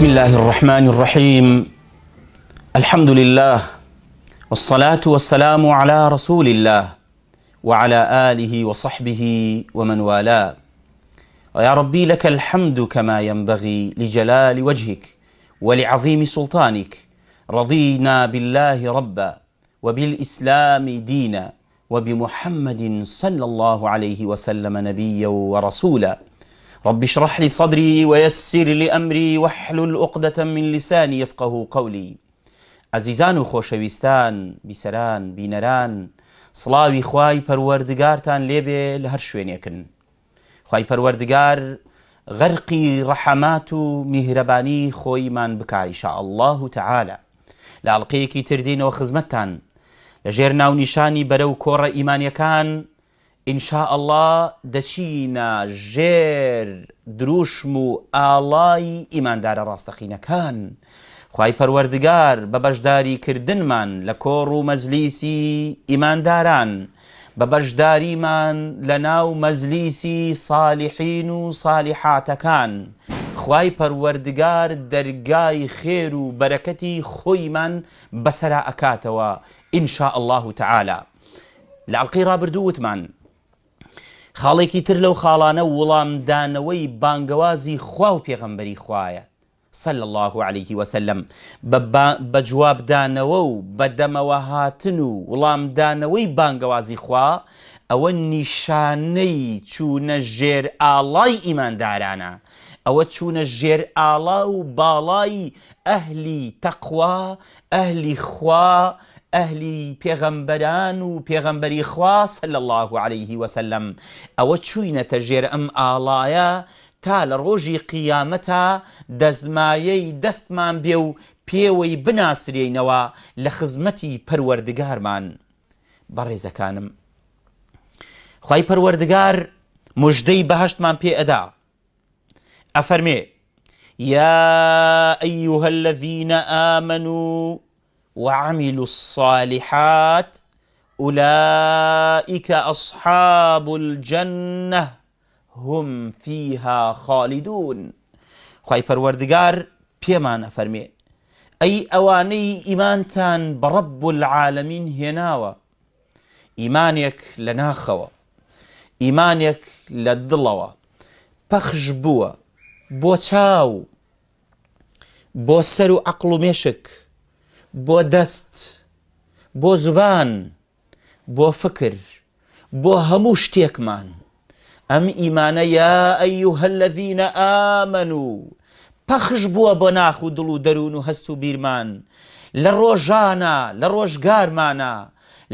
بسم الله الرحمن الرحيم الحمد لله والصلاة والسلام على رسول الله وعلى آله وصحبه ومن والاه ويا ربي لك الحمد كما ينبغي لجلال وجهك ولعظيم سلطانك رضينا بالله ربا وبالإسلام دينا وبمحمد صلى الله عليه وسلم نبيا ورسولا رب اشرح لي صدري ويسر لي أمري واحلل عقدة من لساني يفقه قولي عزيزان و بسران بينران صلاوي خواي خوای پەروەردگارتان لێبێ لە هەر شوێنێکن غرقي پەروەردگار غەرقی خوي و میهرەبانی شاء الله تعالى تعاالە لە ئەڵلقەیەکی تردینەوە خزمەتتان لە ژێر ناونیشانی بەرە ئینشاء الله دەچینە ژێر دروشم و ئاڵای ئیماندارە ڕاستەخینەکان. خی پەروەردگار بە بەشداری کردنمان لە کۆڕ و مەزلیسی ئیمانداران بە بەشداریمان لە ناو مەزلیسی ساڵحین و ساڵحاتەکان خی پەروەردگار دەرگای خێر و بەرەکەتی خۆیمان بەسرا ئەکاتەوە ئینشاء الله تعالا لە ئەڵقی ڕابردووتمان خاڵێکی تر لەو خاڵانە وڵامدانەوەی بانگەوازی خوا و پێغەمبەری خوایە سل الله عليه وسلم بە جوابدانەوە و بەدەمەوە هاتن و وڵامدانەوەی بانگەوازی خوا ئەوە نیشانەی چوونە ژێر ئاڵای ئیماندارانە ئەوە چوونە ژێر ئاڵا و باڵای ئەهلی تەقوا ئەهلی خوا ئەهلی پێغەمبەران و پێغەمبەری خواس لە الله عليه وسلم ئەوە چوینەتە ژێر ئەم ئاڵایە تا لە ڕۆژی قیامەتە دەزمایەی دەستمان بێ و پێوەی بناسرێنەوە لە خزمەتی پەروەردگارمان بەڕێزەکانم خی پەروەردگار مژدەی بەهشتمان پێ ئەدا ئەفەرمێ يا أيها الذين آمنوا وعملوا الصالحات أولئك أصحاب الجنة هم فيها خالدون خواهی پەروەردگار پێمانە فەرمێ اي اواني ئیمانتان بە برب العالمين هێناوە ئیمانێک لە ناخەوە ئیمانێک لە دڵەوە پەخش و عقل و بۆ دەست بۆ زبان بۆ فکر بۆ هەموو شتێکمان ئەم ئیمانە یا ئەیو هەلەذینە ئامن و پەخش بووە بۆ ناخ و دڵ و دەروون و هەست و بیرمان لە ڕۆژانە لە ڕۆژگارمانە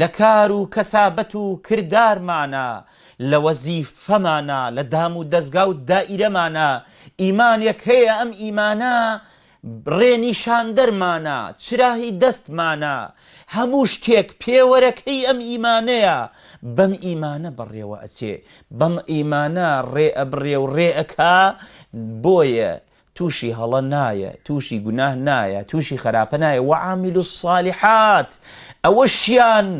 لە کار و کەسابەت و کردارمانە لە وەزیفەمانە لە دام و دەستگا و دائیرەمانە ئیمانێک هەیە ئەم ئیمانە بڕێنی شاندەرمانە چراهی دەستمانە هەموو شتێک پێوەرەکەی ئەم ئیمانەیە بەم ئیمانە بڕێوە ئەچێ بەم ئیمانە ڕێ ئەبڕێ و ڕێەکە بۆیە تووشی هەڵە نایە تووشی گوناه نایە تووشی خراپە نایە وعامیل و ساالحات ئەوە شیان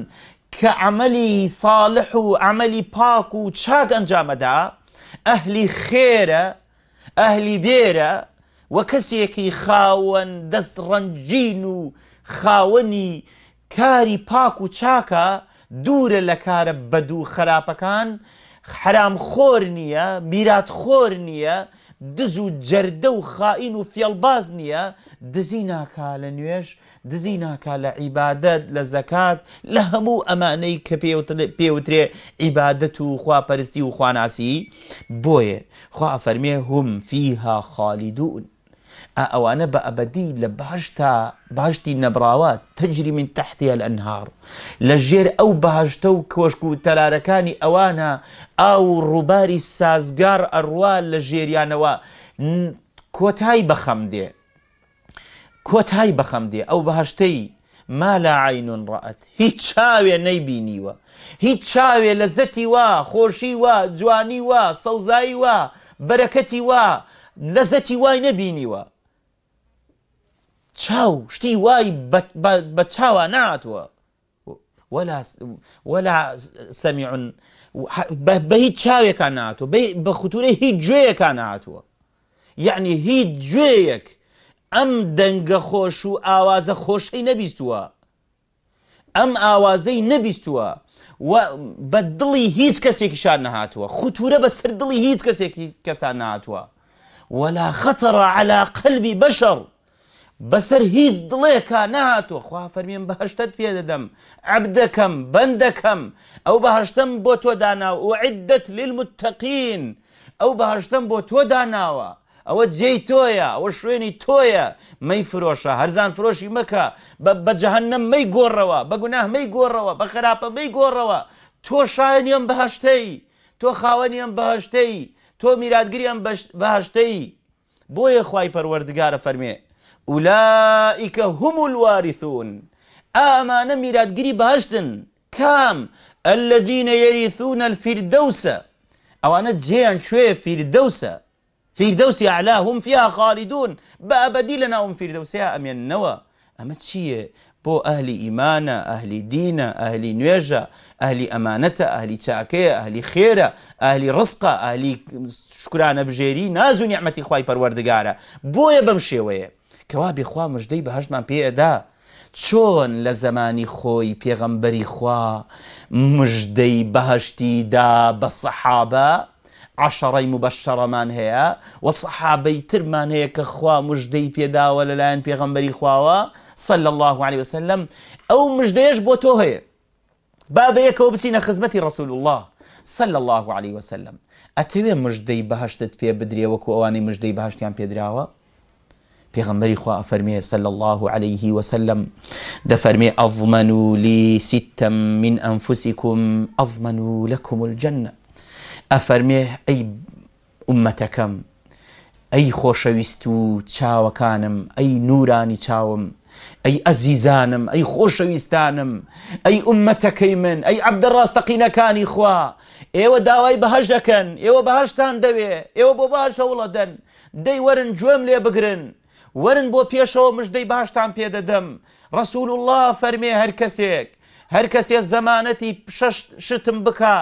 کە عملی ساڵح و عملی پاک و چاک ئەنجامەدا ئەهلی خێرە ئەهلی بێرە وە کەسێکی خاوەن دەست ڕەنجین و خاوەنی کاری پاک و چاکە دوورە لە کارە بەدوو خراپەکان حرام خۆر نییە میرات خۆر نییە دز و جەردە و خائین و فێڵباز نییە دزی ناکا لە نوێژ دزی ناکا لە عیبادت لە زەکات لە هەموو ئەمانەی کە پێوترێ عیبادت و خواپەرستی و خواناسی بۆیە خوا فەرمێ هم فیها خالیدون ئەوانە بە ئەبدی لە باش تا باشتی نەبراوە تەجری من تحتە ئەنهار لە ژێر ئەو باشتە و کۆشک و تەلارەکانی ئەوانە ئاو ڕووباری سازگار ئەڕوا لە ژێریانەوە کۆتای بەخەم دێ کۆتای بەخەم دێ ئەو بەهشتەی ما لا عینون ڕەت هیچ چاوێ نەیبینیوە هیچ چاوێ لە زەتی وا خۆشی وا جوانی وا سەوزایی وا بەرەکەتی وا لەزەتی وای نەبینیوە تشاو شتي واي بە چاوە ناتوە ولا ولا سەمیعون تشاو يك چاوێکان ناتوە بە هي هیچ گوێیەکان يعني هي هیچ گوێیەک ام دەنگە خۆش و خوش خۆشەی نەبیستووە ام ئاوازەی نەبیستووە بە و هیچ هيز نەهاتووە خوتورە بە سەر دڵی هیچ کەسێکی کەتان ناتوە ولا خطر على قلب بشر بەسەر هیچ دڵێکە نهاتۆ خوا فەرمیم بەهشتت پێ دەدەم عبدەکەم بەندەکەم ئەو بەهشتم بۆ تۆ داناو و عدت للمتتەقین ئەو بەهشتم بۆ تۆ داناوە ئەوە جێی تۆیە ئەوە شوێنی تۆیە مەی فرۆشە هەرزان فرۆشی مەکە بە جەهنم مەی گۆڕەوە بەگوناه مەی گۆڕەوە بە خراپە مەی گۆڕەوە تۆ شایەنیم بەهشتەی تۆ خاوەنیم بەهشتەی تۆ میراتگریان بەهشتەی بۆیە خی پەروەردگارە فەرمێ أولئك هم الوارثون آما نميرات قري بهاشتن كام الذين يرثون الفردوس أوانا جيان شوية فردوس فردوس هم فيها خالدون بأبدي لنا هم فردوس أم أمين نوى أما تشيه بو أهل إيمانا أهل دينا أهل نيجا أهل أمانة أهل تاكية أهل خيرة أهل رزقة أهل شكرا بجيري نازو نعمة خواي پر بو يبمشي ويه کەوا بێخوا مژدەی بەهشمان پێدا چۆن چون لزماني خوي پیغمبري خوا مژدەی بەهشتیدا دا سەحابە عشەڕی مبەشەڕەمان هەیە هي سەحابەی ترمان هەیە کە مجدي بيدا ولا لان پێغەمبەری خوا صلى الله عليه وسلم او مجديش بۆ هي هەیە بابەیەکەوە خزمتي رسول الله صلى الله عليه وسلم ئەتەوێ مجدي بەهشتت پێ بدرێ وەکو مجدي مژدەی بەهشتیان پێدراوە پیغمبری خواه فرمی صلی الله علیه و سلم ده فرمی اضمنو لی ستم من انفسکم اضمنو لکم الجنه افرمی ای امتکم ای خوشویستو چاوکانم ای نورانی چاوم ای عزیزانم ای خوشویستانم ای امتکی من ای عبد الراستقین کانی خوا ایو داوای بهش دکن ایو بهشتان دوی ایو بۆ باش هەوڵە دەن دەی وەرن گوێم بگرن ورن بۆ پێشەوە مژدەی باشتان پێدەدەم ڕسول الله فەرمێ هەر کەسێک هەر کەسێ زەمانەتی شتم بکە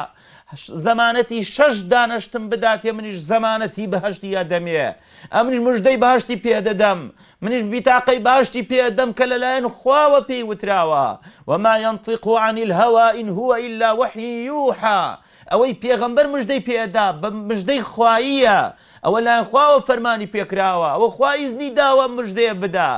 زەمانەتی شەش دانەشتم بدات ێ منیش زەمانەتی بەهشتی یا دەمێ ئەمنیش مژدەی باشتی پێدەدەم منیش بیتاقەی باشتی پێدەم کە لەلایەن خواوە پێی وتراوە وما ينطق عن الهوى إن هو إلا وحي يوحى ئەوەی پێغەمبەر مژدەی پێدا بە مژدەی خواییە ئەوە لایەن خواوە فەرمانی پێکراوە ئەوە خوایزنی داوە مژدێ بدا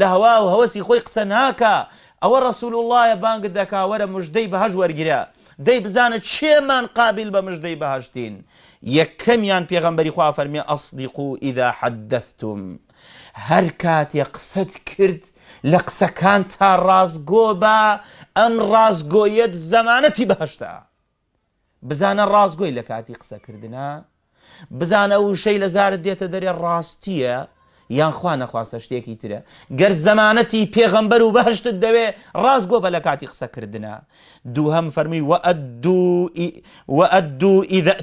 لە هەوا و هەوەسی خۆی قسە ناکە ئەوە ڕسول وڵایە بانگ دەکاوەرە مژدەی بەهژ وەرگرە. بزانة چه من قابل بە مژدەی بەهشتین یەکەمیان پێغەمبەری خوا فەرمی ئەسدیق و اذا حدثتم هەر کاتێ قسەت کرد لە تا ڕازگۆ با ئەم ڕازگۆیەت زەمانەتی بەهشتا بزانە ڕازگۆی لە کاتی قسەکردە بزانە وشەی لە زارت دێتە دەرێ ڕاستیە یانخوا نەخواستە شتێکی ترە گەر زەمانەتی پێغەمبەر و بەهشتت دەوێ ڕاست گۆ بە لە کاتی قسەکردە دووهم فەرمی وەدوو اذا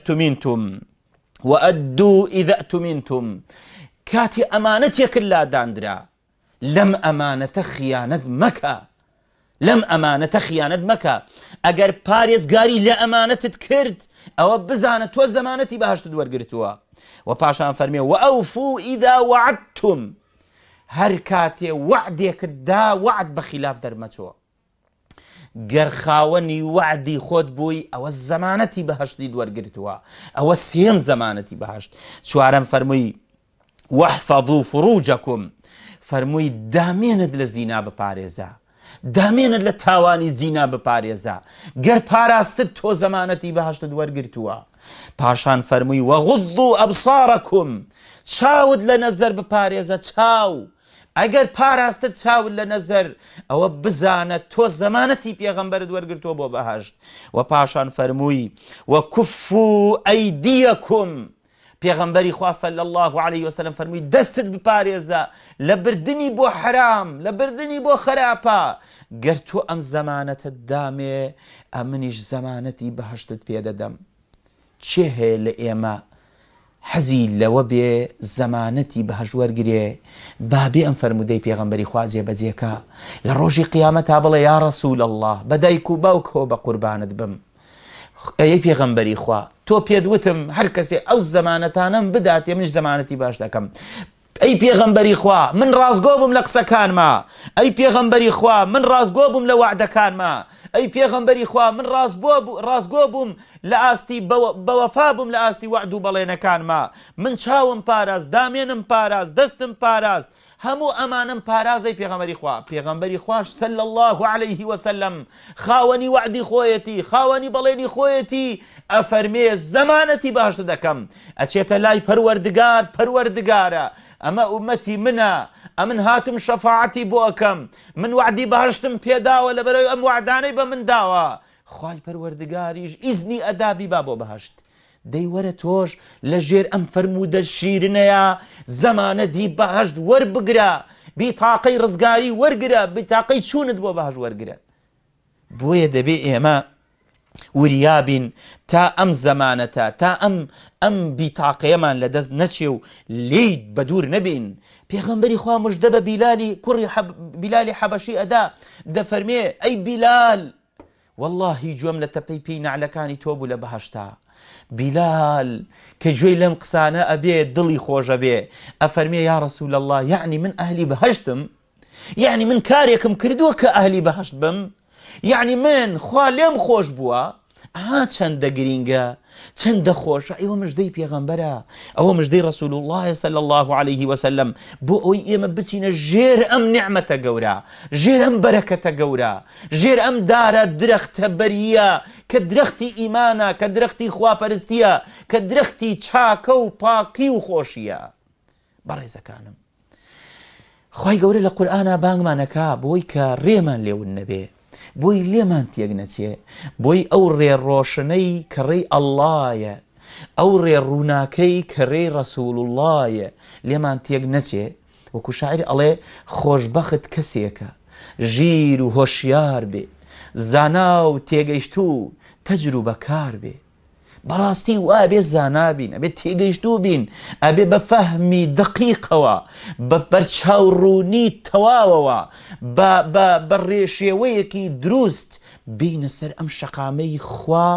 وەدوو ئیدەتومینتم کاتی ئەمانەتێکرد داندرا لەم ئەمانەتە خیانەت مەکە لەم مكا اگر باريس غاري لا امانه ئەمانەتت او بزانه تو زمانتي بهشت دور گرتوا و پاشان فرمي واوفو اذا وعدتم هركاتي وعدك دا وعد بخلاف درمتو گر خاوني وعدي خود بوي او زمانتي بهشت دور گرتوا او سين زمانتي بهشت شوارم فرمي واحفظوا فروجكم فەرمووی دامێنت لە زینا دامێنت لە تاوانی زینا بپارێزا گەر پاراستت تۆ زەمانەتی بەهشت وەرگرتووە پاشان فەرمووی وەغض و ئەبسارەکم چاود لە نەزەر بپارێزە چاو. ئەگەر پاراستە چاول لە نەزەر ئەوە بزانە تۆ زەمانەتی پێغەمبەرت وەرگرتووە بۆ بەهشت و پاشان فەرمووی وە کوف و ئەیدیەکم. پیغمبری خواه صلی الله عليه وسلم فەرمووی دستت بپارێزە لە بردننی بۆ حرام لبردنی بو خرابا گر تو ام زمانت دامه امنیش زمانتی بهشتت زەمانەتی دم چه هی هەیە حزیل لو بی زمانتی به زەمانەتی بەهژوەرگێ بابی ام فرەرمودەی پیغمبری خوازی بزیکا لە قیامت ها بلا یا رسول الله بدای و باوکەوە بە قوربانت بم. ئەی پێغەمبەری خوا تۆ پێت وتم هەر کەسێ ئەو زەمانەتانم بداتێ منش زەمانەتی باش دەکەم. ئەی پێغەمبەری خوا من ڕازگۆ بم لە قسەکانما ئەی پێغەمبەری خوا من ڕازگۆ بم لە وعدەکانما ئەی پێغمبەری خوا من ڕازگۆ بووم لە ئاستی بەوەفا بووم لە ئاستی وعد و بەڵێنەکانما من چاوم پاراز دامێنم پاراز دەستم پاراست هەموو ئەمانم پارازەی پێغەمەری خوا پێغەمبەری خوش سل الله عليه وسلم خاوەنی وعدی خۆیەتی خاوەنی بەڵێنی خۆیەتی ئەفەرمێ زەمانەتی باش دەکەم ئەچێتە لای پەروەردگار پەروەردگارە ئەمە ئومەتی منە ئەمن هاتم شەفاعتی بۆ ئەەکەم من وعدی باشتم پێداوە لە بەرەوەی ئەم وعدانەی بە من داوە خی پەروەردگاریش ئیزنی ئەدابی با بۆ بەهشت دەیوەرە تۆش لە ژێر ئەم فرەرمودە شیرنەیە زەمانە دی بەهشت وەربگرە بیتاقەی ڕزگاری وەرگرە بتاقەی چونت بۆ بەهش وەرگرە بۆیە دەبێ ئێمە وریابین تا ئەم زەمانەتە تا ئەم ئەم بیتاقەیەمان لە دەست نەچێ و لید بە دوور نەبین پێغمبەری خوا مژدە بە بیلالی کوڕی بیلالی حەبەشی ئەدا دەفەرمێ ئەی بیلال واللهی جوم لە تەپەی پێی نعلەکانی تۆ بوو لە بەهشتا بیلال کە گوێی لەم قسانە ئەبێ دڵی خۆشە بێ ئەفەرمێ یا رسول الله یعنی من ئەهلی بەهشتم یعنی من کارێکم کردووە کە ئەهلی بەهشت بم یعنی من خوا لێم خۆش بووە ئا چەندە گرینگە چەندە خۆشە ئێوە مژدەی پێغەمبەرە ئەوە مژدەی ڕسول الله سل الله عليه وسلم بۆ ئەوی ئێمە بچینە ژێر ئەم نعممەتە گەورە ژێر ئەم بەرەکەتە گەورە ژێر ئەم دارە درەختە بەریە کە درەختی ئیمانە کە درەختی خواپەرستیە کە درەختی چاکە و پاکی و خۆشیە بەڕێزەکانم خی گەورە لە قورآە بانگمانەکە بۆی کە ڕێمان لێون نەبێ بۆی لێمان تێک نەچێ بۆی ئەو ڕێڕۆشنەی کەڕێی ئەلایە ئەو ڕێڕووناکەی کەڕێ ڕسوول وڵایە لێمان تێک نەچێ وەکو شاعری ئەڵێ خۆشببخت کەسێکە ژیر و هۆشیار بێ زانا و تێگەیشت و تەجروبە کار بێ بەڕاستی وا بێ زانابین ئەبێت تێگەیشتو بین ئەبێ بە فەهمی دقیقەوە بە بەرچاوڕوونی تەواوەوە بە ڕێشێوەیەکی دروست بینە سەر ئەم شەقامەی خوا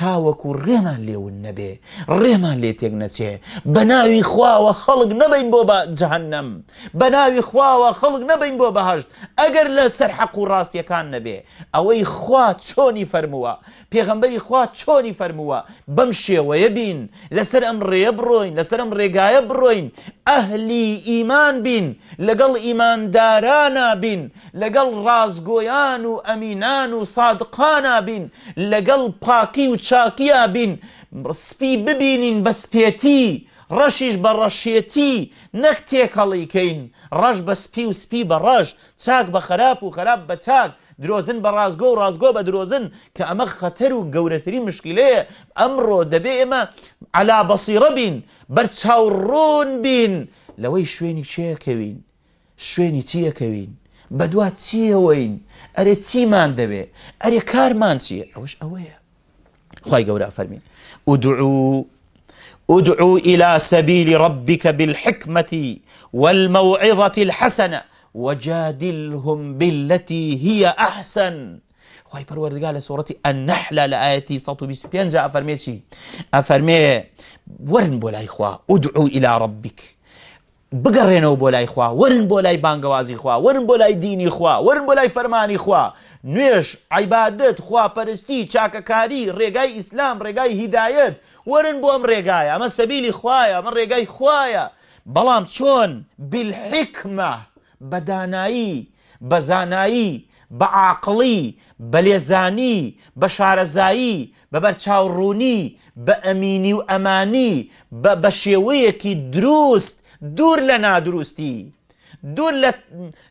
تاوەکو ڕێمان لێون نەبێ ڕێمان لێ تێک نەچێ بە ناوی خواوە خەڵک نەبین بۆ بە جەهنم بە ناوی خواوە خەڵک نەبین بۆ بەهشت ئەگەر لە سەر حەق و ڕاستیەکان نەبێ ئەوەی خوا چۆنی فەرمووە پێغەمبەری خوا چۆنی فەرمووە بەم شێوەیە بین لەسەر ئەم ڕێە بڕۆین لەسەر ئەم ڕێگایە بڕۆین ئەهلی ئیمان بین لەگەڵ ئیماندارانە بین لەگەڵ ڕازگۆیان و ئەمینان و سادقانە بین لەگەڵ پاکی و چ چاکیە بین سپی ببینین بە سپێتی ڕەشیش بە ڕەشێتی نەک تێکەڵیکەین ڕەش بە سپی و سپی بە ڕەش چاک بە خراپ و خراپ بە چاک درۆزن بە ڕازگۆ و ڕازگۆ بە درۆزن کە ئەمە خەتەر و گەورەتری مشکلەیە ئەمڕۆ دەبێ ئێمە علا بەسیڕە بین بەرچاوڕۆن بین لەوەی شوێنی چیەکەوین شوێنی چیەکەوین بەدوا چیەوەین ئەرێ چیمان دەبێ ئەرێ کارمان چیە ئەوەش ئەوەیە خی گەورە فەرمین ادعو ادعو إلى سبيل ربك بالحكمة والموعظة الحسنة وجادلهم بالتي هي أحسن خی قال سورة سوڕەتی ئەنەحلا لە ئاەتی 125 ئەفەرمێ چی ئەفەرمێ ورن بۆ لای خوا ادعو إلى ربك بگەڕێنەوە بۆ لای خوا ورن بۆ لای بانگەوازی خوا ورن بۆ لای دینی خوا ورن بۆ لای فەرمانی خوا نوێش عیبادت خواپەرستی چاکەکاری ڕێگای ئیسلام ڕێگای هیدایەت ورن بۆ ئەم ڕێگایە ئەمە سەبیلی خوایە ئەمە ڕێگای خوایە بەڵام چۆن بالحکمە بەدانایی بەزانایی بە عاقلی بە لێزانی بە شارەزایی بە بەرچاوڕوونی بە ئەمینی و ئەمانی بە شێوەیەکی دروست دور لنا دروستي دور لا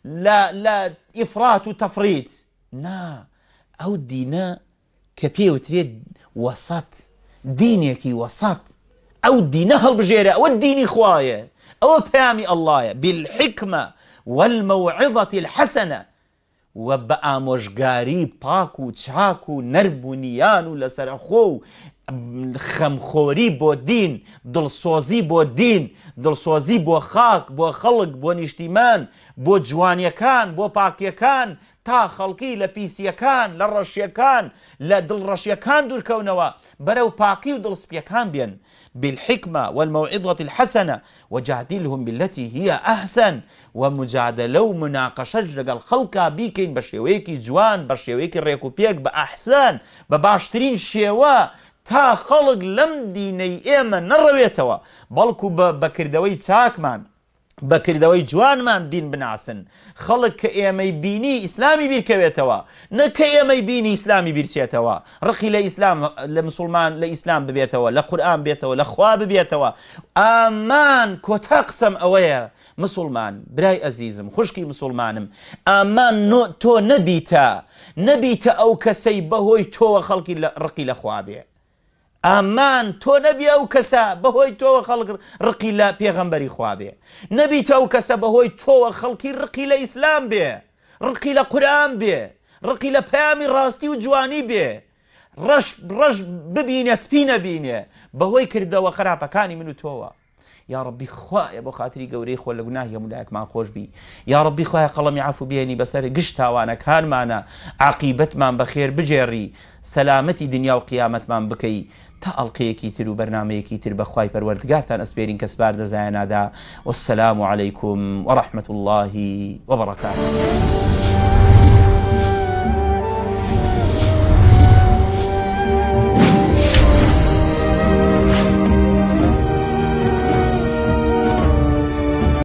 لا لا افراط وتفريط نا او دينا كبي وتريد وسط دينك وەسەت ئەو دینە هەڵبژێرە ئەوە دینی خوایە ئەوە پامی ئەلهە بالحکمە والمەوعظەتی الحەسەنە وە بە ئامۆژگاری پاک و چاک و خەمخۆری بۆ دین دڵسۆزی بۆ دین دڵسۆزی بۆ خاک بۆ خەڵک بۆ نیشتیمان بۆ جوانیەکان بۆ پاکیەکان تا خەڵکی لە پیسیەکان لە ڕەشیەکان لە دڵڕەشیەکان دوورکەونەوە بەرەو پاقی و دڵسپیەکان بێن بالحکمە والمەوعظة الحەسەنە وجادلهم بالتي هي ئەحسن ومجادلە و مناقەشەش لەگەڵ خەڵکا بیکەین بە شێوەیەکی جوان بە شێوەیەکی ڕێک و پێک بە ئەحسن بە باشترین شێوە تا خەڵک لەم دینەی ئێمە نەڕەوێتەوە بەڵکو بە بەکردەوەی چاکمان بەکردەوەی جوانمان دین بناسن خەڵک کە ئێمەی بینی ئیسلامی بیرکەوێتەوە نەکە ئێمەی بینی ئیسلامی بیرچێتەوە ڕخی لە ئیسلام لە مسلمان لە ئیسلام ببێتەوە لە قورآان بێتەوە لە خوا ببێتەوە ئامان کۆتا قسەم ئەوەیە مسلمان برای ئەزیزم خوشکی مسلمانم ئامان تۆ نەبیتە نەبیتە ئەو کەسەی بەهۆی تۆوە خەڵکی ڕقی لە خوا بێت ئامان تۆ نەبی ئەو کەسە بەهۆی تۆوە خەڵک ڕقی لە پێغەمبەری خوابێ نەبی تەو کەسە بەهۆی تۆوە خەڵکی ڕقی لە ئیسلام بێ ڕقی لە قورآان بێ ڕقی لە پامی ڕاستی و جوانی بێ ڕش ڕش ببینە سپی نەبینێ بەهۆی کردەوە خراپەکانی من و تۆوە یاڕبی خوایە بۆ خااتری گەورەی خۆ لە گوناهە مولایەکمان خۆشببی یاڕبی خخوای قەڵەمی عفو بێنی بەسەر گشتتاوانەکانمانە عقیبەتمان بەخێر بجێڕی سەلامەتی دنیا و قیامەتمان بکەی تا ئەڵلقەیەکی تر و بەرنمەیەکی تر بەخوای پەروەردگارتان ئەسپێرین کەسبار دەزایەنادا وەسلام و عليهیکم الله اللهی وبڕەکان.